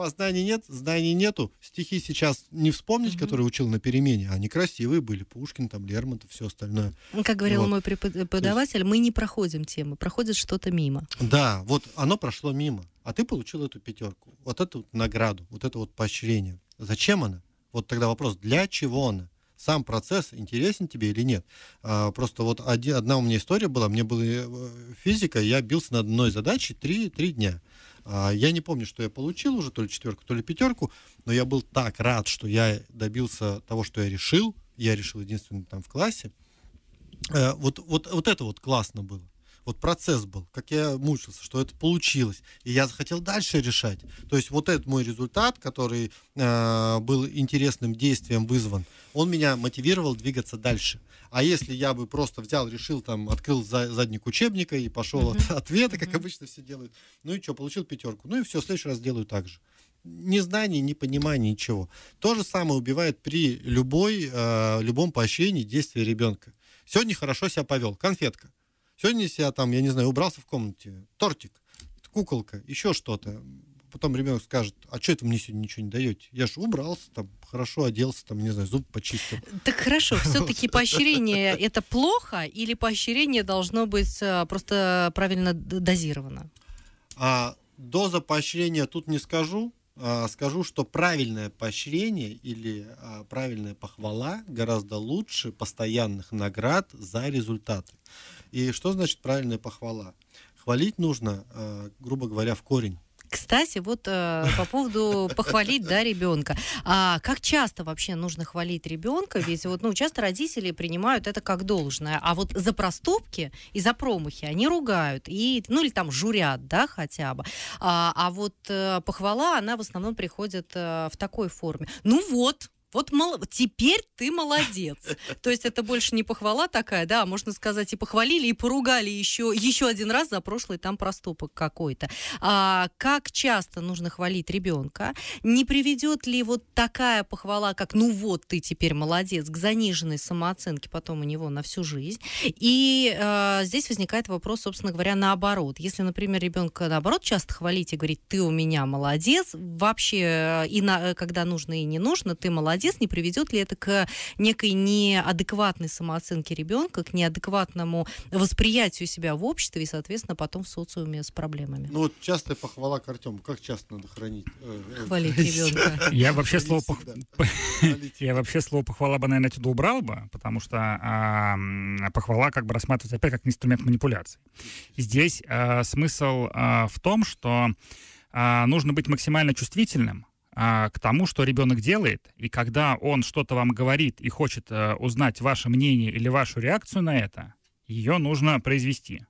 познаний нет, знаний нету. Стихи сейчас не вспомнить, mm которые учил на перемене, они красивые были. Пушкин, там, Лермонтов, все остальное. Ну,
как говорил вот. мой преподаватель, есть... мы не проходим темы, проходит что-то мимо.
Да, вот оно прошло мимо, а ты получил эту пятерку, вот эту награду, вот это вот поощрение. Зачем она? Вот тогда вопрос, для чего она? сам процесс интересен тебе или нет. А, просто вот один, одна у меня история была, мне была э, физика, я бился над одной задачей три, три дня. А, я не помню, что я получил уже, то ли четверку, то ли пятерку, но я был так рад, что я добился того, что я решил. Я решил единственный там в классе. Э, вот, вот, вот это вот классно было вот процесс был, как я мучился, что это получилось, и я захотел дальше решать. То есть вот этот мой результат, который э, был интересным действием вызван, он меня мотивировал двигаться дальше. А если я бы просто взял, решил, там, открыл за, задник учебника и пошел mm-hmm. от ответа, как mm-hmm. обычно все делают, ну и что, получил пятерку, ну и все, в следующий раз делаю так же ни знаний, ни понимания, ничего. То же самое убивает при любой, э, любом поощрении действия ребенка. Сегодня хорошо себя повел, конфетка. Сегодня себя там, я не знаю, убрался в комнате, тортик, куколка, еще что-то. Потом ребенок скажет, а что это мне сегодня ничего не даете? Я же убрался, там, хорошо оделся, там, не знаю, зуб почистил.
Так хорошо, все-таки поощрение это плохо или поощрение должно быть э, просто правильно дозировано?
А, доза поощрения тут не скажу, а скажу, что правильное поощрение или а, правильная похвала гораздо лучше постоянных наград за результаты. И что значит правильная похвала? Хвалить нужно, э, грубо говоря, в корень.
Кстати, вот э, по поводу похвалить, да, ребенка. А как часто вообще нужно хвалить ребенка? Ведь вот, ну, часто родители принимают это как должное, а вот за проступки и за промахи они ругают и, ну, или там журят, да, хотя бы. А, а вот э, похвала, она в основном приходит э, в такой форме. Ну вот, вот мол, теперь ты молодец. То есть это больше не похвала такая, да, а можно сказать, и похвалили, и поругали еще, еще один раз за прошлый там проступок какой-то. А, как часто нужно хвалить ребенка? Не приведет ли вот такая похвала, как «ну вот, ты теперь молодец», к заниженной самооценке потом у него на всю жизнь? И а, здесь возникает вопрос, собственно говоря, наоборот. Если, например, ребенка наоборот часто хвалить и говорить «ты у меня молодец», вообще э, и на, э, когда нужно, и не нужно, ты молодец, молодец, не приведет ли это к некой неадекватной самооценке ребенка, к неадекватному восприятию себя в обществе и, соответственно, потом в социуме с проблемами. Ну
вот частая похвала к Артему. Как часто надо хранить? Э, э, э, Хвалить ребенка. Я вообще слово похвала, я вообще слово похвала бы, наверное, отсюда убрал бы, потому что похвала как бы рассматривается опять как инструмент манипуляции. Здесь смысл в том, что нужно быть максимально чувствительным а, к тому, что ребенок делает. И когда он что-то вам говорит и хочет э, узнать ваше мнение или вашу реакцию на это, ее нужно произвести.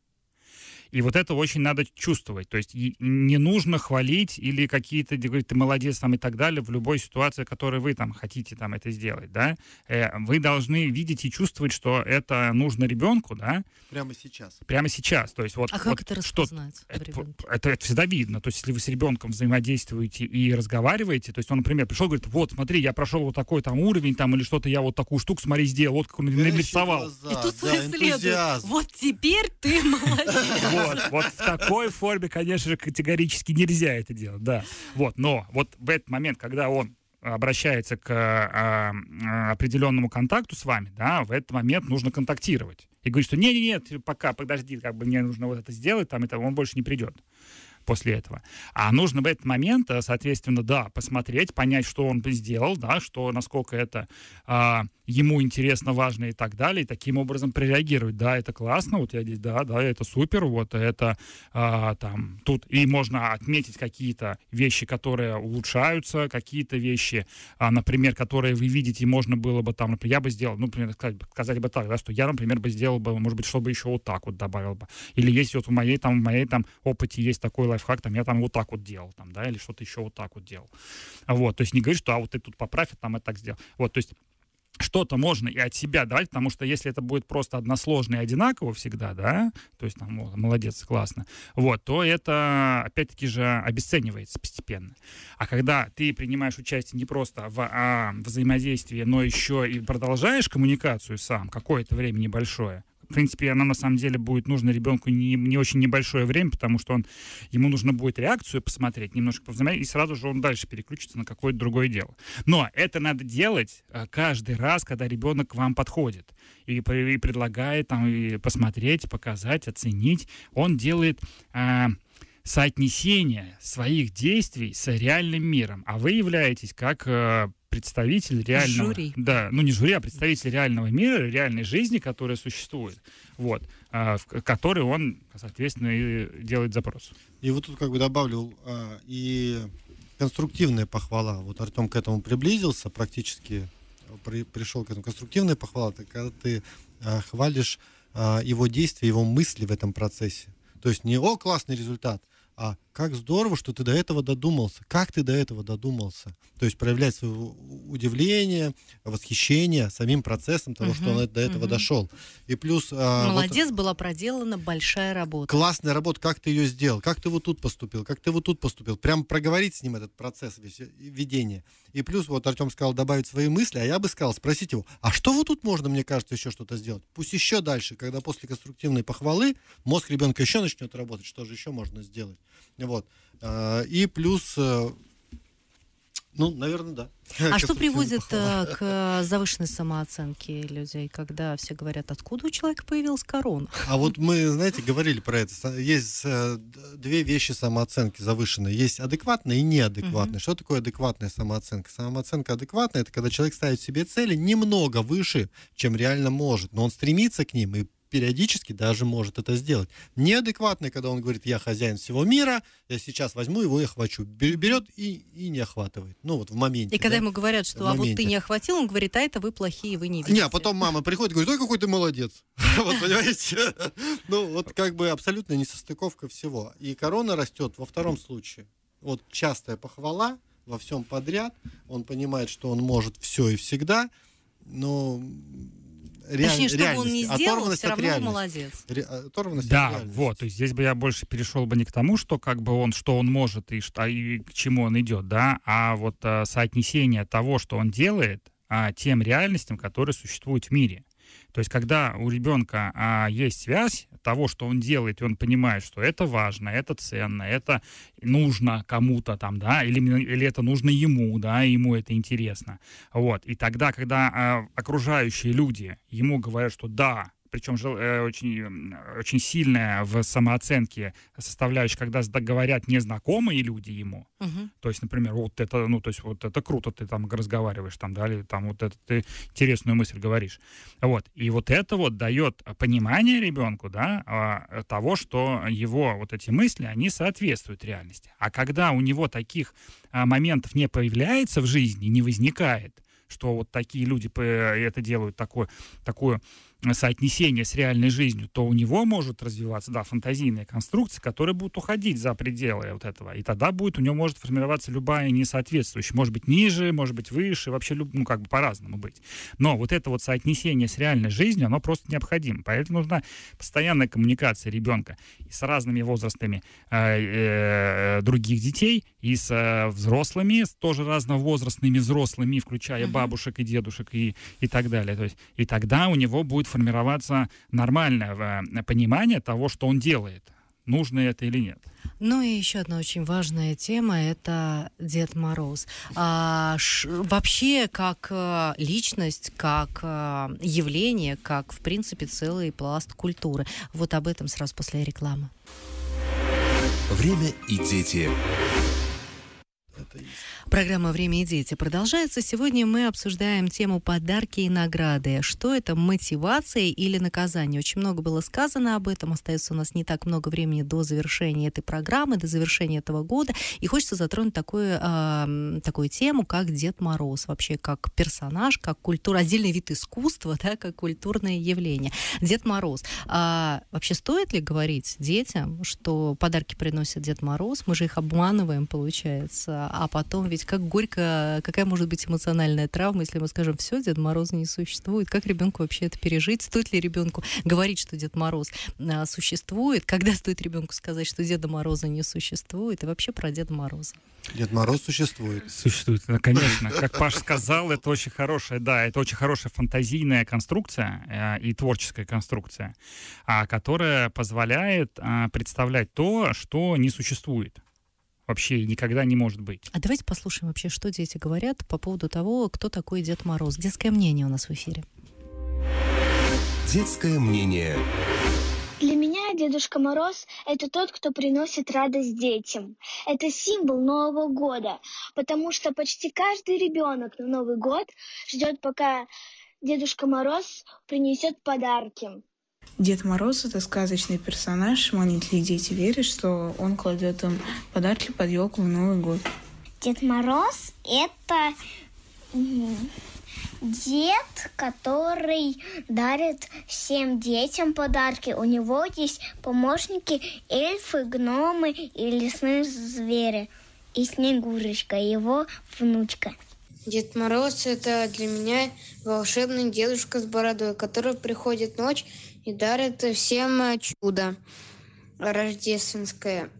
И вот это очень надо чувствовать. То есть не нужно хвалить или какие-то, говорить, ты молодец там и так далее в любой ситуации, в которой вы там хотите там это сделать, да. Э, вы должны видеть и чувствовать, что это нужно ребенку, да.
Прямо сейчас.
Прямо сейчас. То есть вот. А вот как это распознать? Что, это, это, это всегда видно. То есть если вы с ребенком взаимодействуете и разговариваете, то есть он, например, пришел, говорит, вот смотри, я прошел вот такой там уровень там или что-то, я вот такую штуку, смотри, сделал, вот как он нарисовал. и
тут да, следует, вот теперь ты молодец. Вот, вот
в такой форме, конечно же, категорически нельзя это делать, да. Вот, но вот в этот момент, когда он обращается к а, а определенному контакту с вами, да, в этот момент нужно контактировать. И говорит, что нет, не нет пока, подожди, как бы мне нужно вот это сделать, там, и там, он больше не придет после этого. А нужно в этот момент, э, соответственно, да, посмотреть, понять, что он сделал, да, что, насколько это а, ему интересно, важно и так далее, и таким образом прореагировать. Да, это классно, вот я здесь, да, да, это супер, вот это а, там, тут и можно отметить какие-то вещи, которые улучшаются, какие-то вещи, а, например, которые вы видите, можно было бы там, например, я бы сделал, ну, например, сказать, сказать бы так, да, что я, например, бы сделал бы, может быть, что бы еще вот так вот добавил бы. Или есть вот в моей там, в моей там опыте есть такой лайфхак, там, я там вот так вот делал, там, да, или что-то еще вот так вот делал. Вот, то есть не говоришь что, а вот ты тут поправь, а там я так сделал. Вот, то есть что-то можно и от себя давать, потому что если это будет просто односложно и одинаково всегда, да, то есть там, вот, молодец, классно, вот, то это, опять-таки же, обесценивается постепенно. А когда ты принимаешь участие не просто в а, взаимодействии, но еще и продолжаешь коммуникацию сам какое-то время небольшое, в принципе, она на самом деле будет нужна ребенку не, не очень небольшое время, потому что он, ему нужно будет реакцию посмотреть, немножко повзаимодействовать, и сразу же он дальше переключится на какое-то другое дело. Но это надо делать э, каждый раз, когда ребенок к вам подходит и, и предлагает там и посмотреть, показать, оценить. Он делает... Э, соотнесение своих действий с реальным миром. А вы являетесь как э, представитель реального... Жюри. Да, ну не жюри, а представитель реального мира, реальной жизни, которая существует, вот, э, в которой он, соответственно, и делает запрос. И вот тут как бы добавлю э, и конструктивная
похвала. Вот Артем к этому приблизился практически, при, пришел к этому. Конструктивная похвала, это когда ты хвалишь его действия, его мысли в этом процессе. То есть не «О, классный результат», Uh, как здорово, что ты до этого додумался. Как ты до этого додумался? То есть проявлять свое удивление, восхищение самим процессом того, угу, что он до этого угу. дошел. И плюс... А, Молодец,
вот, была проделана большая работа.
Классная работа, как ты ее сделал, как ты вот тут поступил, как ты вот тут поступил. Прям проговорить с ним этот процесс э, ведения. И плюс, вот Артем сказал добавить свои мысли, а я бы сказал спросить его, а что вот тут можно, мне кажется, еще что-то сделать? Пусть еще дальше, когда после конструктивной похвалы мозг ребенка еще начнет работать, что же еще можно сделать? Вот. Э, и плюс, э, ну, наверное, да. А что приводит э,
к завышенной самооценке людей, когда все говорят, откуда у человека появилась корона?
А вот мы, знаете, говорили про это. Есть две вещи самооценки завышенные. Есть адекватная и неадекватная. Угу. Что такое адекватная самооценка? Самооценка адекватная — это когда человек ставит себе цели немного выше, чем реально может, но он стремится к ним и периодически даже может это сделать. Неадекватный, когда он говорит, я хозяин всего мира, я сейчас возьму его и охвачу. Берет и, и не охватывает. Ну вот в моменте. И когда да? ему говорят, что а вот ты не
охватил, он говорит, а это вы плохие, вы не видите. Не,
а потом мама приходит и говорит, ой, какой ты молодец. Вот понимаете? Ну вот как бы абсолютно несостыковка всего. И корона растет во втором случае. Вот частая похвала во всем подряд. Он понимает, что он может все и всегда. Но Точнее, что реальности. он не сделал, Оторванность все равно реальности. молодец. Ре... А, оторванность
да, вот. То есть здесь бы я больше перешел бы не к тому, что как бы он, что он может и, что, а и к чему он идет, да, а вот а, соотнесение того, что он делает, а, тем реальностям, которые существуют в мире. То есть, когда у ребенка а, есть связь того, что он делает, и он понимает, что это важно, это ценно, это нужно кому-то там, да, или, или это нужно ему, да, ему это интересно. Вот. И тогда, когда а, окружающие люди ему говорят, что да, причем э, очень, очень сильная в самооценке составляющая, когда говорят незнакомые люди ему. Угу. То есть, например, вот это, ну, то есть вот это круто, ты там разговариваешь, там, да, или там вот это ты интересную мысль говоришь. Вот. И вот это вот дает понимание ребенку, да, а, того, что его вот эти мысли, они соответствуют реальности. А когда у него таких а, моментов не появляется в жизни, не возникает, что вот такие люди э, это делают такую, такую соотнесение с реальной жизнью, то у него может развиваться, да, фантазийные конструкции, которые будут уходить за пределы вот этого. И тогда будет, у него может формироваться любая несоответствующая. Может быть ниже, может быть выше, вообще, люб ну, как бы по-разному быть. Но вот это вот соотнесение с реальной жизнью, оно просто необходимо. Поэтому нужна постоянная коммуникация ребенка и с разными возрастами э, э, других детей, и с э, взрослыми, с тоже разновозрастными взрослыми, включая бабушек и дедушек и, и так далее. То есть, и тогда у него будет формироваться нормальное понимание того, что он делает, нужно это или нет.
Ну и еще одна очень важная тема – это Дед Мороз. А, ш, вообще, как э, личность, как э, явление, как, в принципе, целый пласт культуры. Вот об этом сразу после рекламы.
Время и дети
это Программа «Время и дети» продолжается. Сегодня мы обсуждаем тему подарки и награды. Что это, мотивация или наказание? Очень много было сказано об этом. Остается у нас не так много времени до завершения этой программы, до завершения этого года. И хочется затронуть такую, э, а, такую тему, как Дед Мороз. Вообще, как персонаж, как культура, отдельный вид искусства, да, как культурное явление. Дед Мороз. А вообще стоит ли говорить детям, что подарки приносит Дед Мороз? Мы же их обманываем, получается а потом ведь как горько, какая может быть эмоциональная травма, если мы скажем, все, Дед Мороза не существует. Как ребенку вообще это пережить? Стоит ли ребенку говорить, что Дед Мороз а, существует? Когда стоит ребенку сказать, что Деда Мороза не существует? И вообще про Деда Мороза.
Дед Мороз существует. Существует,
ну, конечно. Как Паш сказал, это очень хорошая, да, это очень хорошая фантазийная конструкция э, и творческая конструкция, э, которая позволяет э, представлять то, что не существует вообще никогда не может быть. А давайте послушаем вообще,
что дети говорят по поводу того, кто такой Дед Мороз. Детское мнение у нас в эфире.
Детское мнение.
Для меня Дедушка Мороз – это тот, кто приносит радость детям. Это символ Нового года, потому что почти каждый ребенок на Новый год ждет, пока Дедушка Мороз принесет подарки.
Дед Мороз — это сказочный персонаж, манит ли дети верят, что он кладет им подарки под елку в Новый год. Дед Мороз — это дед, который дарит всем детям подарки. У него есть помощники эльфы, гномы и лесные звери. И Снегурочка, его внучка. Дед Мороз – это для меня волшебный дедушка с бородой, который приходит ночь и дарит всем э, чудо рождественское.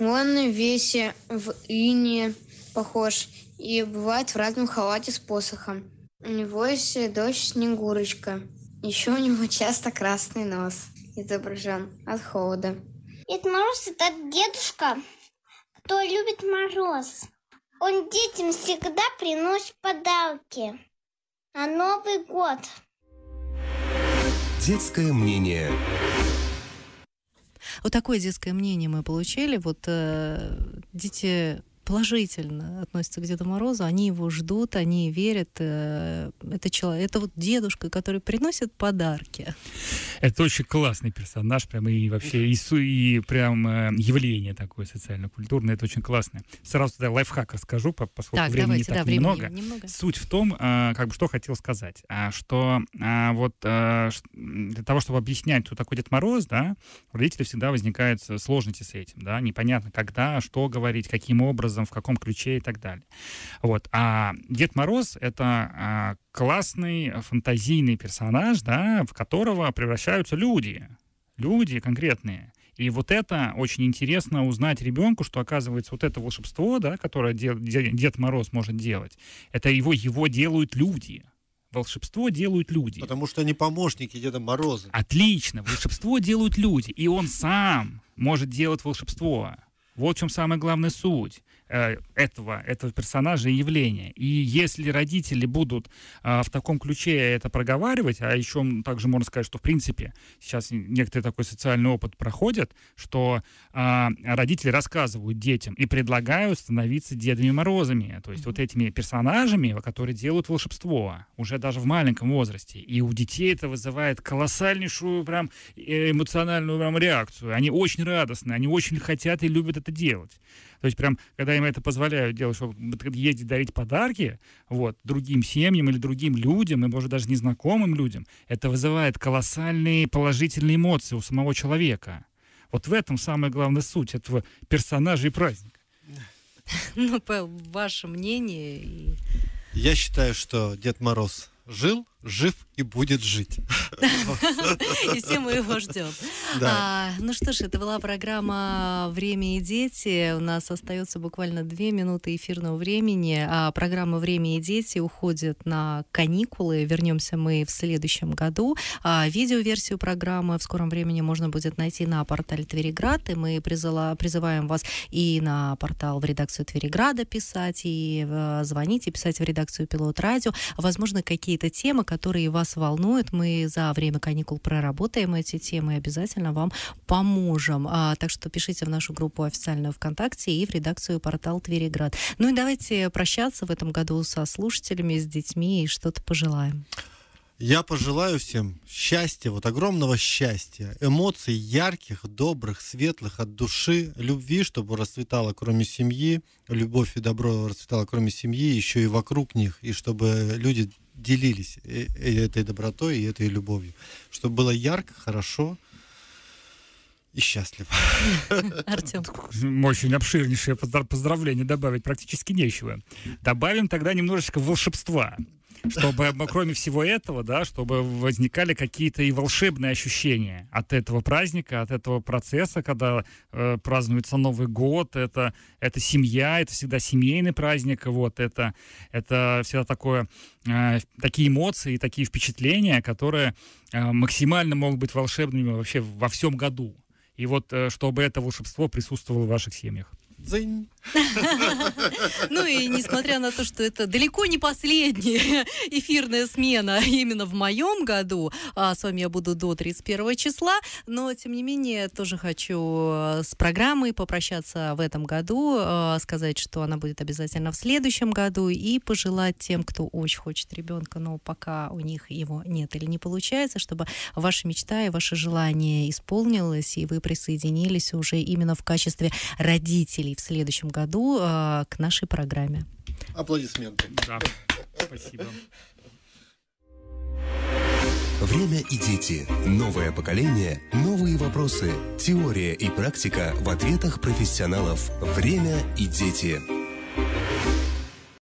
Он весь э, в ине похож и бывает в разном халате с посохом. У него есть э, дочь Снегурочка. Еще у него часто красный нос изображен от холода. Дед Мороз – это дедушка, кто любит мороз. Он детям всегда приносит подарки на Новый год.
Детское мнение.
Вот такое детское мнение мы получили. Вот э, дети положительно относятся к Деду Морозу, они его ждут, они верят. Э, это человек, это вот дедушка, который приносит подарки.
Это очень классный персонаж, прям и вообще и, и прям э, явление такое социально-культурное, это очень классно. Сразу тогда лайфхак расскажу, поскольку так, времени давайте, так да, времени немного. Суть в том, а, как бы что хотел сказать, а, что а, вот для того, чтобы объяснять, кто такой Дед Мороз, да, родители всегда возникают сложности с этим, да, непонятно, когда, что говорить, каким образом образом, в каком ключе и так далее. Вот. А Дед Мороз — это а, классный фантазийный персонаж, да, в которого превращаются люди. Люди конкретные. И вот это очень интересно узнать ребенку, что оказывается вот это волшебство, да, которое Дед Мороз может делать, это его, его делают люди. Волшебство делают люди. Потому что они помощники Деда Мороза. Отлично, волшебство делают люди. И он сам может делать волшебство. Вот в чем самая главная суть. Э, этого, этого персонажа и явления. И если родители будут э, в таком ключе это проговаривать, а еще также можно сказать, что в принципе сейчас некоторый такой социальный опыт проходит, что а, родители рассказывают детям и предлагают становиться Дедами Морозами, то есть mm-hmm. вот этими персонажами, которые делают волшебство уже даже в маленьком возрасте. И у детей это вызывает колоссальнейшую прям э, эмоциональную прям реакцию. Они очень радостны, они очень хотят и любят это делать. То есть прям, когда им это позволяют делать, чтобы ездить дарить подарки, вот, другим семьям или другим людям, и, может, даже незнакомым людям, это вызывает колоссальные положительные эмоции у самого человека. Вот в этом самая главная суть этого персонажа и праздника.
Ну, Павел, ваше мнение?
Я считаю, что Дед Мороз
жил, жив и
будет жить.
И все мы его ждем. Да. А, ну что ж, это была программа «Время и дети». У нас остается буквально две минуты эфирного времени. А, программа «Время и дети» уходит на каникулы. Вернемся мы в следующем году. А видеоверсию программы в скором времени можно будет найти на портале Твериград. И мы призыла, призываем вас и на портал в редакцию Твериграда писать, и э, звонить, и писать в редакцию «Пилот Радио». Возможно, какие-то темы, которые вас волнуют. Мы за время каникул проработаем эти темы и обязательно вам поможем. А, так что пишите в нашу группу официальную ВКонтакте и в редакцию портал Твериград. Ну и давайте прощаться в этом году со слушателями, с детьми и что-то пожелаем.
Я пожелаю всем счастья, вот огромного счастья, эмоций ярких, добрых, светлых, от души, любви, чтобы расцветала кроме семьи, любовь и добро расцветала кроме семьи, еще и вокруг них, и чтобы люди делились э, э, этой добротой и этой любовью. Чтобы было ярко, хорошо, и счастливо.
Артем.
Очень обширнейшее поздравление добавить, практически нечего. Добавим тогда немножечко волшебства чтобы, кроме всего этого, да, чтобы возникали какие-то и волшебные ощущения от этого праздника, от этого процесса, когда э, празднуется Новый год, это, это семья, это всегда семейный праздник, вот, это, это всегда такое, э, такие эмоции, такие впечатления, которые э, максимально могут быть волшебными вообще во всем году. И вот, э, чтобы это волшебство присутствовало в ваших семьях.
Дзынь.
Ну и несмотря на то, что это далеко не последняя эфирная смена именно в моем году, а с вами я буду до 31 числа, но тем не менее тоже хочу э, с программой попрощаться в этом году, э, сказать, что она будет обязательно в следующем году и пожелать тем, кто очень хочет ребенка, но пока у них его нет или не получается, чтобы ваша мечта и ваше желание исполнилось, и вы присоединились уже именно в качестве родителей в следующем году э, к нашей программе.
Аплодисменты. Да. Спасибо.
Время и дети. Новое поколение. Новые вопросы. Теория и практика в ответах профессионалов. Время и дети.